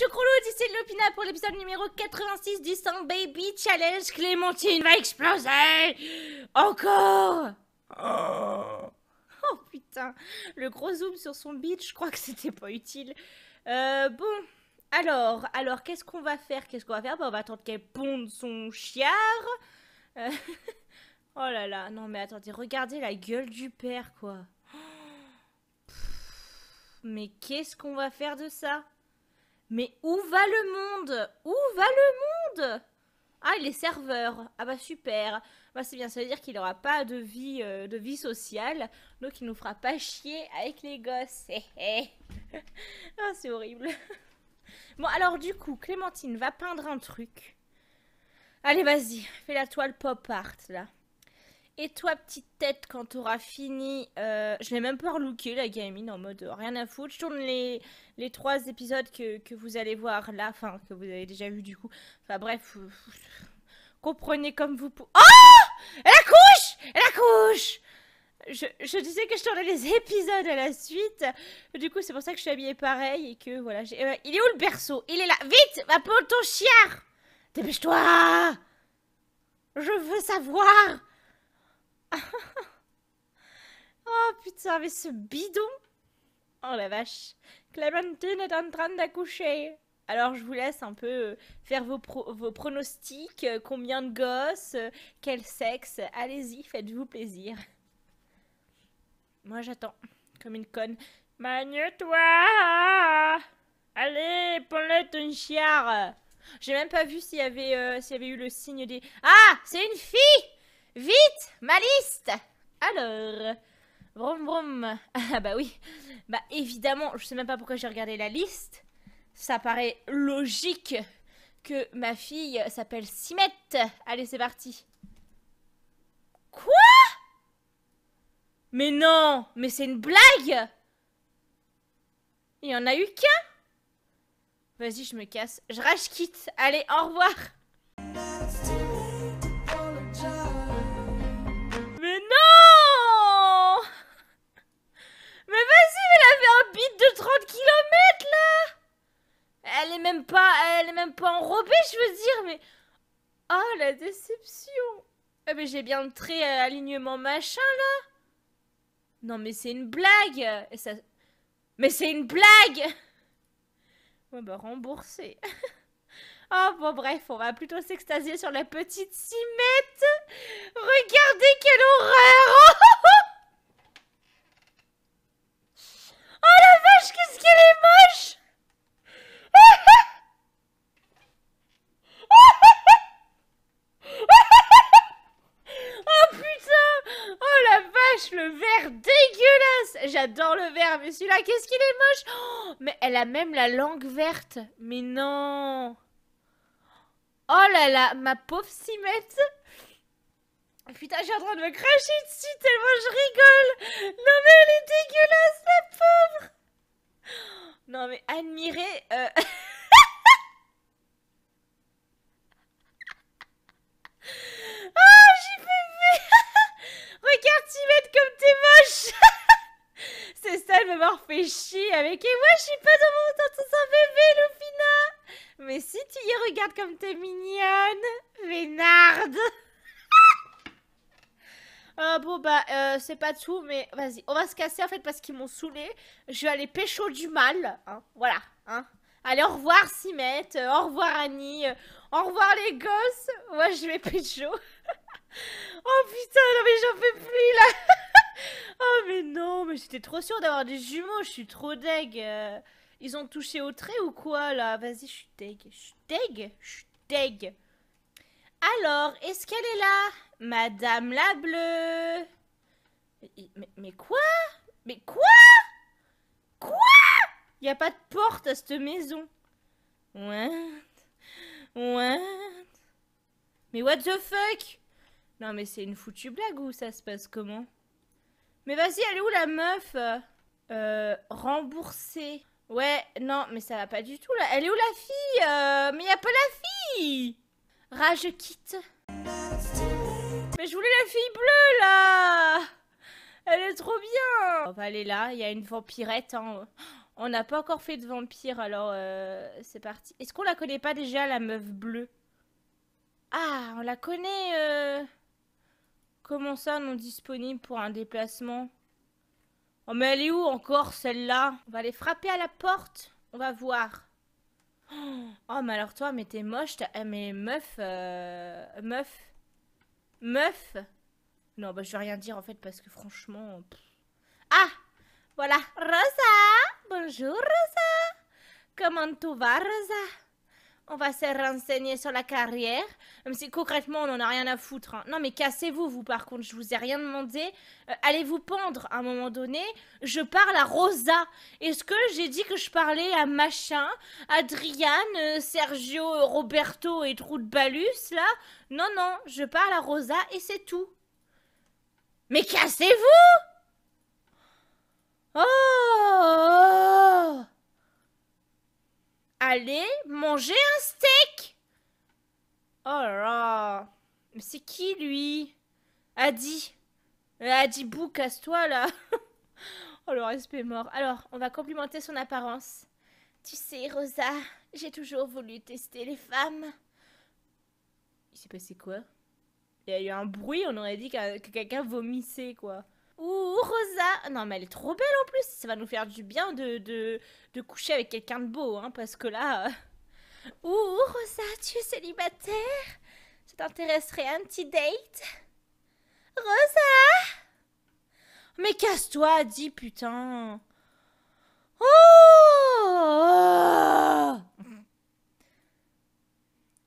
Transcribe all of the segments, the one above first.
choucroute, ici Lopina pour l'épisode numéro 86 du 100 Baby Challenge. Clémentine va exploser Encore oh. oh. putain Le gros zoom sur son beat, je crois que c'était pas utile. Euh, bon, alors, alors qu'est-ce qu'on va faire Qu'est-ce qu'on va faire bah, On va attendre qu'elle ponde son chiard. Euh, oh là là, non mais attendez, regardez la gueule du père quoi. Mais qu'est-ce qu'on va faire de ça mais où va le monde Où va le monde Ah, il est serveur. Ah bah super. Bah c'est bien, ça veut dire qu'il n'aura pas de vie, euh, de vie sociale, donc il nous fera pas chier avec les gosses. Eh, eh. ah, c'est horrible. bon, alors du coup, Clémentine va peindre un truc. Allez, vas-y, fais la toile pop art, là. Et toi, petite tête, quand t'auras fini, euh, je l'ai même pas relooké la gamine en mode euh, rien à foutre. Je tourne les, les trois épisodes que, vous allez voir là, enfin que vous avez déjà vu du coup. Enfin bref, euh, comprenez comme vous pouvez. Oh ah Elle accouche Elle accouche je, je, disais que je tournais les épisodes à la suite. Du coup, c'est pour ça que je suis habillée pareil et que voilà. il est où le berceau Il est là. Vite, va pour ton chien Dépêche-toi Je veux savoir oh putain, avec ce bidon Oh la vache. Clémentine est en train d'accoucher. Alors je vous laisse un peu euh, faire vos, pronostics, euh, combien de gosses, euh, quel sexe. Allez-y, faites-vous plaisir. Moi j'attends, comme une conne. Magne-toi Allez, Paulette, une J'ai même pas vu s'il y, y avait eu le signe des... Ah C'est une fille Vite, ma liste Alors, brum brum. Ah bah oui, bah évidemment, je sais même pas pourquoi j'ai regardé la liste. Ça paraît logique que ma fille s'appelle Simette. Allez, c'est parti. Quoi Mais non, mais c'est une blague Il y en a eu qu'un Vas-y, je me casse. Je rage quitte. Allez, au revoir elle est même pas enrobée, je veux dire, mais... Ah, oh, la déception eh, Mais j'ai bien le trait alignement machin, là Non, mais c'est une blague Mais c'est une blague Ouais, bah, remboursé Oh, bon, bref, on va plutôt s'extasier sur la petite cimette Regardez quelle horreur oh la vache, qu'est-ce qu'elle est le vert dégueulasse J'adore le vert mais celui-là, qu'est-ce qu'il est moche oh, Mais elle a même la langue verte. Mais non Oh là là, ma pauvre Simette Putain, j'ai en train de me cracher dessus tellement je rigole Non mais elle est dégueulasse, la pauvre Non mais admirez euh, fait chier avec. Et moi, je suis pas dans mon temps bébé, Lupina Mais si tu y regardes comme t'es mignonne Vénarde Ah bon bah euh, c'est pas tout mais vas-y on va se casser en fait parce qu'ils m'ont saoulé Je vais aller pécho du mal hein, Voilà hein. Allez au revoir Simette, euh, au revoir Annie euh, Au revoir les gosses Moi je vais pécho Oh putain non mais j'en peux plus là Oh mais non, mais j'étais trop sûr d'avoir des jumeaux, je suis trop deg. Euh. ils ont touché au trait ou quoi là Vas-y, je suis deg. Je suis deg Je suis deg. Alors, est-ce qu'elle est là Madame la bleue mais, mais, mais quoi Mais quoi Quoi Y a pas de porte à cette maison. What What Mais what the fuck Non mais c'est une foutue blague ou ça se passe comment mais vas-y, elle est où la meuf euh, euh, remboursée. Ouais, non, mais ça va pas du tout là. Elle est où la fille euh, Mais y a pas la fille Rage quitte. Mais je voulais la fille bleue là Elle est trop bien On va aller là, il y a une vampirette. Hein. On n'a pas encore fait de vampire alors euh, c'est parti. Est-ce qu'on la connaît pas déjà la meuf bleue Ah, on la connaît euh... Comment ça, non disponible pour un déplacement Oh, mais elle est où encore, celle-là On va aller frapper à la porte On va voir. Oh, mais alors toi, mais t'es moche. Eh, mais meuf... Euh, meuf... Meuf Non, bah je vais rien dire, en fait, parce que franchement... Ah Voilà Rosa Bonjour, Rosa Comment tu vas, Rosa on va se renseigner sur la carrière, même si concrètement on n'en a rien à foutre. Hein. Non mais cassez-vous, vous par contre, je vous ai rien demandé. Euh, allez-vous pendre à un moment donné Je parle à Rosa. Est-ce que j'ai dit que je parlais à Machin, Adriane, euh, Sergio, Roberto et Trou de Balus là Non, non, je parle à Rosa et c'est tout. Mais cassez-vous Oh aller manger un steak Oh là là Mais c'est qui lui Adi euh, Adi Bou, casse-toi là Oh le respect mort. Alors, on va complimenter son apparence. Tu sais, Rosa, j'ai toujours voulu tester les femmes. Il s'est passé quoi Il y a eu un bruit, on aurait dit que quelqu'un vomissait quoi. Ouh, Rosa Non, mais elle est trop belle en plus. Ça va nous faire du bien de, coucher avec quelqu'un de beau, hein, parce que là... Ouh, Rosa, tu es célibataire Ça t'intéresserait un petit date Rosa Mais casse-toi, dis putain Oh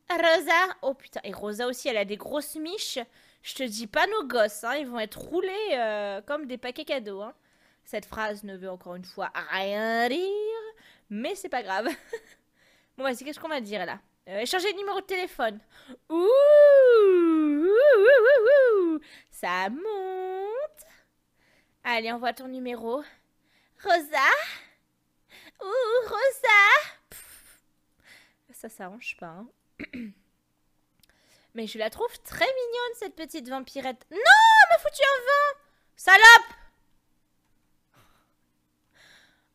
Rosa Oh putain, et Rosa aussi, elle a des grosses miches je te dis pas nos gosses, hein, ils vont être roulés euh, comme des paquets cadeaux. Hein. Cette phrase ne veut encore une fois rien dire, mais c'est pas grave. bon, vas-y, qu'est-ce qu'on va dire là euh, Échanger le numéro de téléphone. Ouh, Ça monte. Allez, envoie ton numéro. Rosa Ouh, Rosa Ça, s'arrange pas. Hein. Mais je la trouve très mignonne, cette petite vampirette. Non, elle m'a foutu un vin Salope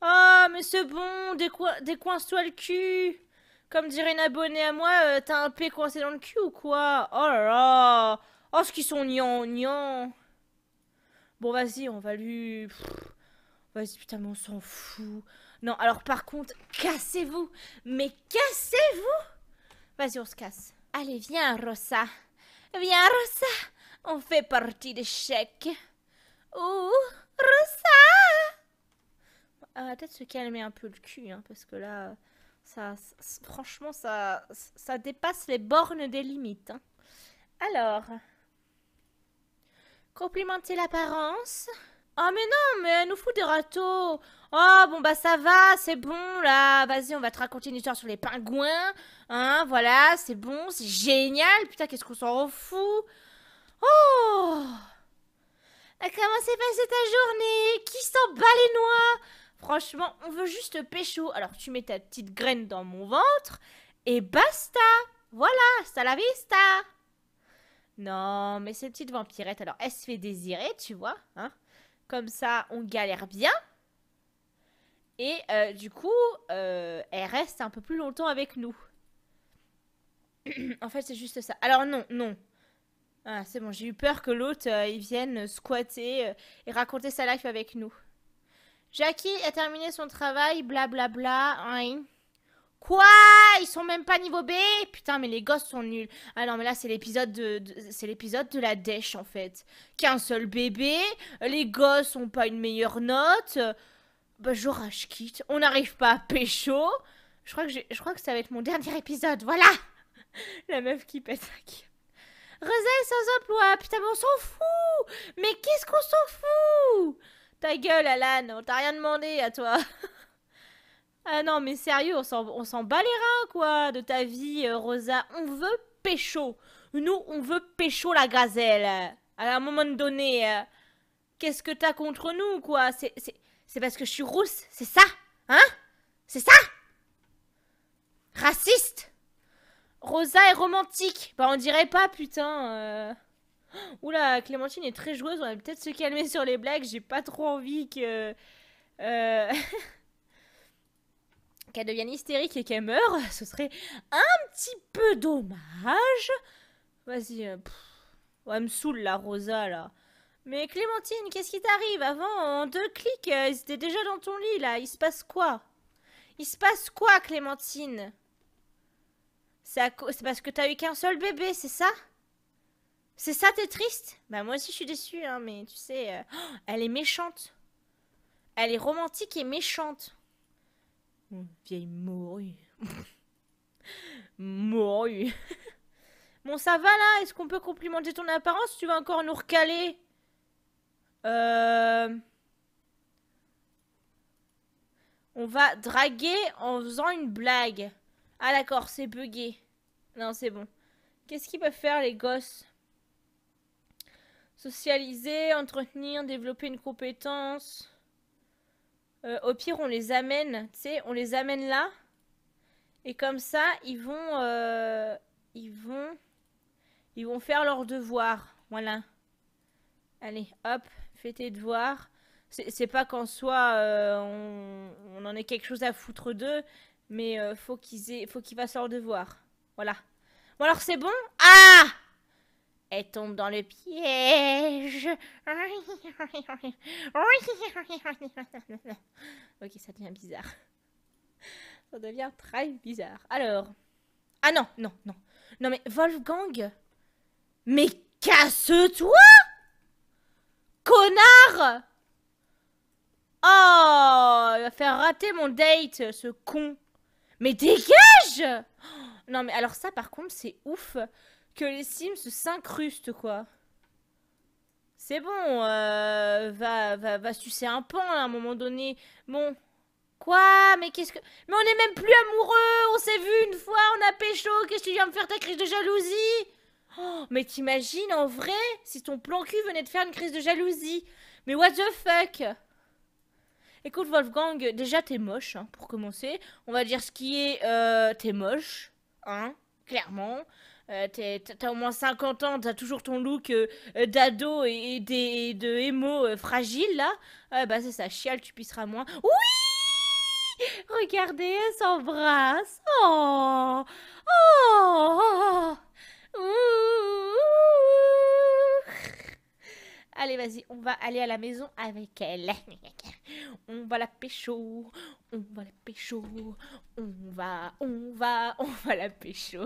Oh, mais c'est bon, décoince-toi le cul Comme dirait une abonnée à moi, euh, t'as un P coincé dans le cul ou quoi Oh là là Oh, ce qu'ils sont niants, gnans Bon, vas-y, on va lui... Vas-y, putain, on s'en fout. Non, alors par contre, cassez-vous Mais cassez-vous Vas-y, on se casse. Allez, viens, Rosa. Viens, Rosa. On fait partie chèques Oh, Rosa On ah, peut-être se calmer un peu le cul, hein, parce que là, ça, franchement, ça, ça dépasse les bornes des limites. Hein. Alors, complimenter l'apparence. Oh mais non, mais elle nous fout des râteaux Oh bon bah ça va, c'est bon là, vas-y on va te raconter une histoire sur les pingouins, hein, voilà, c'est bon, c'est génial, putain qu'est-ce qu'on s'en fout Oh Comment s'est passée ta journée Qui s'en bat les noix Franchement, on veut juste pécho, alors tu mets ta petite graine dans mon ventre, et basta Voilà, ça la vista Non, mais cette petite vampirette, alors elle se fait désirer, tu vois, hein comme ça, on galère bien. Et euh, du coup, euh, elle reste un peu plus longtemps avec nous. en fait, c'est juste ça. Alors non, non. Ah, c'est bon, j'ai eu peur que l'autre, euh, vienne squatter et raconter sa life avec nous. Jackie a terminé son travail, blablabla. Bla, bla, hein. hein. Quoi Ils sont même pas niveau B Putain, mais les gosses sont nuls. Ah non, mais là, c'est l'épisode de, c'est l'épisode de la dèche, en fait. Qu'un seul bébé, les gosses ont pas une meilleure note. Bah, j'aurai, je quitte. On n'arrive pas à pécho. Je crois, que je crois que ça va être mon dernier épisode, voilà La meuf qui pète sa Rosa sans emploi, putain, mais on s'en fout Mais qu'est-ce qu'on s'en fout Ta gueule, Alan, on t'a rien demandé à toi Ah non, mais sérieux, on s'en bat les reins, quoi, de ta vie, euh, Rosa. On veut pécho. Nous, on veut pécho la gazelle. À un moment donné, euh, qu'est-ce que t'as contre nous, quoi C'est parce que je suis rousse, c'est ça Hein C'est ça Raciste Rosa est romantique. Bah, on dirait pas, putain. Euh. Oula, Clémentine est très joueuse, on va peut-être se calmer sur les blagues, j'ai pas trop envie que... qu'elle devienne hystérique et qu'elle meurt, ce serait un petit peu dommage. Vas-y, euh, me saoule la Rosa là. Mais Clémentine, qu'est-ce qui t'arrive Avant, en deux clics, c'était euh, déjà dans ton lit là. Il se passe quoi Il se passe quoi, Clémentine C'est parce que t'as eu qu'un seul bébé, c'est ça C'est ça, t'es triste Bah moi aussi je suis déçue, hein, mais tu sais, euh, elle est méchante. Elle est romantique et méchante vieille morue. morue. bon, ça va là Est-ce qu'on peut complimenter ton apparence Tu vas encore nous recaler euh, On va draguer en faisant une blague. Ah d'accord, c'est bugué. Non, c'est bon. Qu'est-ce qu'ils peuvent faire les gosses Socialiser, entretenir, développer une compétence. Euh, au pire, on les amène, tu sais, on les amène là. Et comme ça, ils vont, euh, ils vont, ils vont faire leurs devoirs. Voilà. Allez, hop, fais tes devoirs. C'est pas qu'en soi, euh, on, en ait quelque chose à foutre d'eux, mais faut qu'ils faut qu'ils fassent leurs devoirs. Voilà. Bon alors c'est bon Ah elle tombe dans le piège. ok, ça devient bizarre. Ça devient très bizarre. Alors. Ah non, non, non. Non mais Wolfgang. Mais casse-toi Connard Oh, il va faire rater mon date, ce con. Mais dégage Non mais alors ça par contre c'est ouf que les Sims s'incrustent, quoi. C'est bon, euh, va, va, va sucer un pan à un moment donné. Bon. Quoi Mais qu'est-ce que. Mais on est même plus amoureux On s'est vu une fois, on a pécho, qu'est-ce que tu viens me faire ta crise de jalousie oh, Mais t'imagines en vrai si ton plan cul venait de faire une crise de jalousie Mais what the fuck Écoute Wolfgang, déjà t'es moche, hein, pour commencer. On va dire ce qui est, euh, t'es moche, hein, clairement. Euh, t'as au moins 50 ans, t'as toujours ton look euh, euh, d'ado et, de fragile là, bah c'est ça, chiale, tu pisseras moins. Oui Regardez, elle s'embrasse. Oh Oh, oh Allez, vas-y, on va aller à la maison avec elle. on va la pécho, on va la pécho, on va, on va, on va la pécho.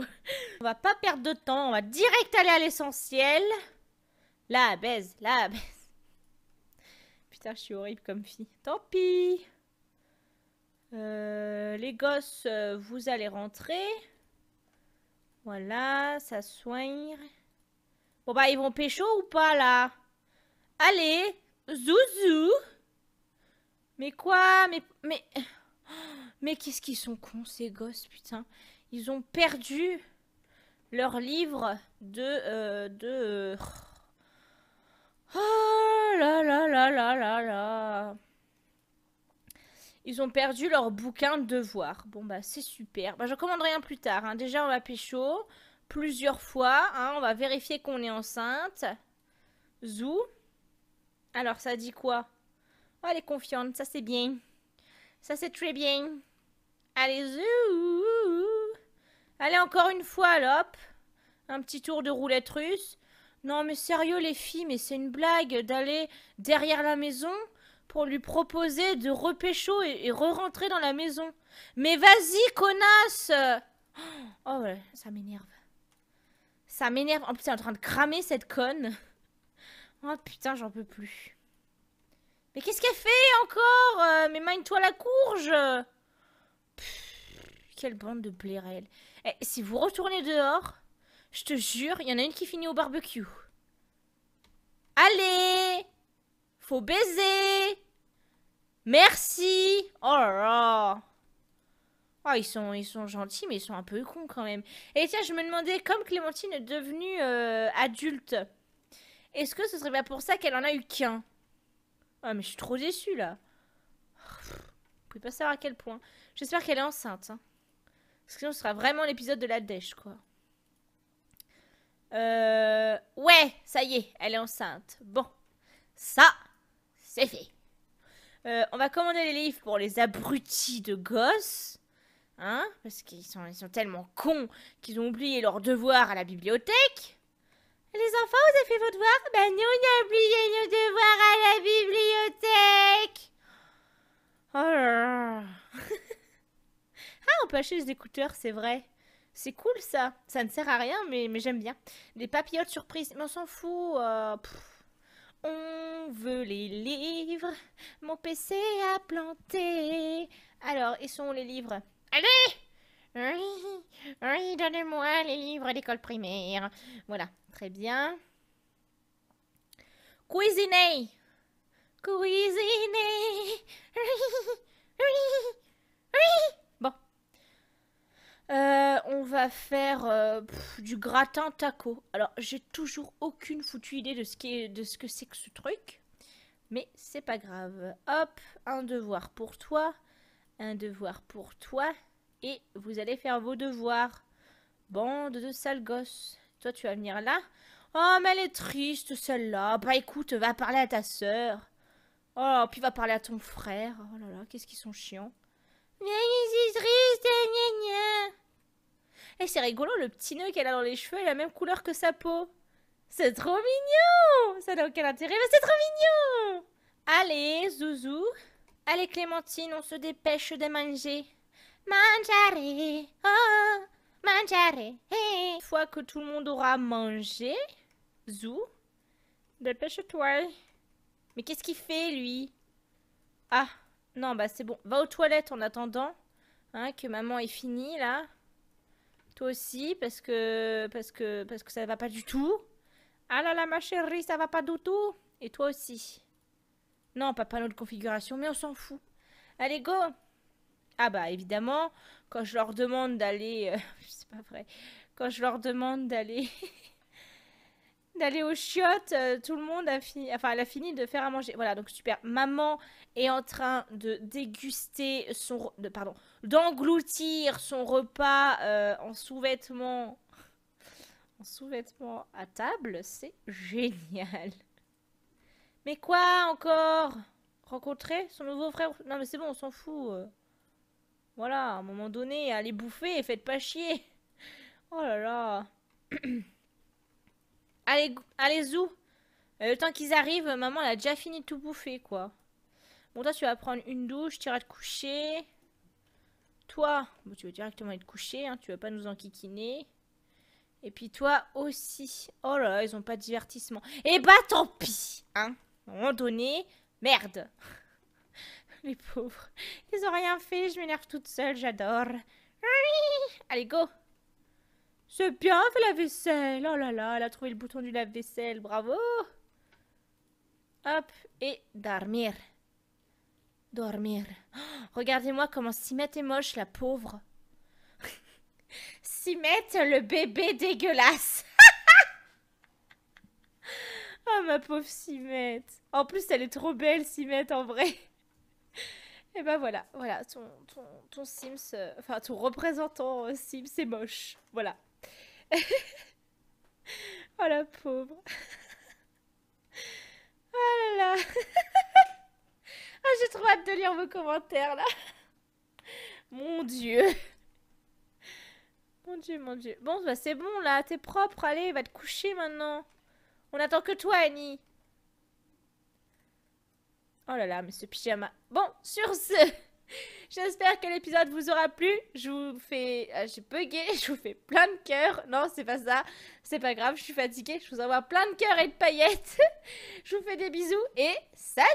on va pas perdre de temps, on va direct aller à l'essentiel. La baise, la baise. Putain, je suis horrible comme fille. Tant pis. Euh, les gosses, euh, vous allez rentrer. Voilà, ça soigne. Bon bah ils vont pécho ou pas là Allez, zouzou. Mais quoi Mais mais mais qu'est-ce qu'ils sont cons ces gosses, putain. Ils ont perdu leur livre de euh, de euh, Oh là là là là là là. Ils ont perdu leur bouquin de devoir. Bon bah c'est super. Bah je commande un plus tard. Hein. Déjà on va pécho plusieurs fois. Hein. On va vérifier qu'on est enceinte. Zou. Alors, ça dit quoi oh, Elle est confiante, ça c'est bien. Ça c'est très bien. Allez, zou Allez, encore une fois, hop, Un petit tour de roulette russe. Non, mais sérieux, les filles, mais c'est une blague d'aller derrière la maison pour lui proposer de repécho et, re-rentrer dans la maison. Mais vas-y, connasse Oh, ça m'énerve. Ça m'énerve. En plus, elle est en train de cramer cette conne. Oh putain, j'en peux plus. Mais qu'est-ce qu'elle fait encore euh, Mais mine-toi la courge Quelle bande de blairelles. Eh, si vous retournez dehors, je te jure, il y en a une qui finit au barbecue. Allez Faut baiser Merci Oh là là oh, ils sont, ils sont gentils, mais ils sont un peu cons quand même. Et tiens, je me demandais, comme Clémentine est devenue euh, adulte, est-ce que ce serait pas pour ça qu'elle en a eu qu'un Ah, mais je suis trop déçue là. ne peux pas savoir à quel point. J'espère qu'elle est enceinte. Hein. Parce que sinon, ce sera vraiment l'épisode de la dèche, quoi. Euh... Ouais, ça y est, elle est enceinte. Bon, ça, c'est fait. Euh, on va commander les livres pour les abrutis de gosses. Hein Parce qu'ils sont, sont tellement cons qu'ils ont oublié leur devoir à la bibliothèque. Les enfants, vous avez fait vos devoirs Ben nous, on a oublié nos devoirs à la bibliothèque Oh Ah, on peut acheter des écouteurs, c'est vrai. C'est cool ça. Ça ne sert à rien, mais, mais j'aime bien. Des papillotes surprises, mais on s'en fout. Euh, on veut les livres. Mon PC a planté. Alors, et sont les livres Allez Oui, oui, donnez-moi les livres à l'école primaire. Voilà. Très bien. Cuisiner. Oui Bon. Euh, on va faire euh, du gratin taco. Alors, j'ai toujours aucune foutue idée de ce, de ce que c'est que ce truc. Mais c'est pas grave. Hop, un devoir pour toi. Un devoir pour toi. Et vous allez faire vos devoirs. Bande de sales gosses. Toi, tu vas venir là Oh, mais elle est triste, celle-là. Bah écoute, va parler à ta sœur. Oh, puis va parler à ton frère. Oh là là, qu'est-ce qu'ils sont chiants. Eh, triste, Et c'est rigolo, le petit nœud qu'elle a dans les cheveux est la même couleur que sa peau. C'est trop mignon Ça n'a aucun intérêt, mais c'est trop mignon Allez, Zouzou. Allez, Clémentine, on se dépêche de manger. manger oh Manger Une fois que tout le monde aura mangé, Zou, dépêche-toi. Mais qu'est-ce qu'il fait, lui Ah, non, bah c'est bon. Va aux toilettes en attendant hein, que maman est finie là. Toi aussi, parce que, parce que, parce que ça va pas du tout. Ah là là, ma chérie, ça va pas du tout. Et toi aussi. Non, pas notre configuration, mais on s'en fout. Allez, go ah bah évidemment, quand je leur demande d'aller, c'est euh, pas vrai, quand je leur demande d'aller d'aller aux chiottes, euh, tout le monde a fini, enfin, elle a fini de faire à manger. Voilà, donc super. Maman est en train de déguster son, pardon, d'engloutir son repas euh, en sous-vêtements, en sous-vêtements à table. C'est génial. Mais quoi encore Rencontrer son nouveau frère Non mais c'est bon, on s'en fout. Voilà, à un moment donné, allez bouffer et faites pas chier. Oh là là. allez, allez zou. Euh, le temps qu'ils arrivent, maman, elle a déjà fini de tout bouffer, quoi. Bon, toi, tu vas prendre une douche, tu iras te coucher. Toi, tu veux directement être couché, hein, tu vas pas nous enquiquiner. Et puis toi aussi. Oh là là, ils ont pas de divertissement. Eh bah tant pis, hein. À un moment donné, merde. les pauvres. Ils ont rien fait, je m'énerve toute seule, j'adore. Allez, go C'est bien fait la vaisselle Oh là là, elle a trouvé le bouton du lave-vaisselle, bravo Hop, et dormir. Dormir. Regardez-moi comment Simette est moche, la pauvre. Simette, le bébé dégueulasse Ah ma pauvre Simette. En plus, elle est trop belle, Simette, en vrai. Et ben voilà, voilà, ton, ton, ton Sims, euh, enfin ton représentant euh, Sims est moche. Voilà. oh la pauvre. oh là ah, j'ai trop hâte de lire vos commentaires là. Mon dieu. Mon dieu, mon dieu. Bon, bah, c'est bon là, t'es propre, allez, va te coucher maintenant. On attend que toi, Annie. Oh là là, mais ce pyjama. Bon, sur ce, j'espère que l'épisode vous aura plu. Je vous fais. Euh, J'ai bugué, je vous fais plein de cœurs. Non, c'est pas ça. C'est pas grave, je suis fatiguée. Je vous envoie plein de cœurs et de paillettes. je vous fais des bisous et salut!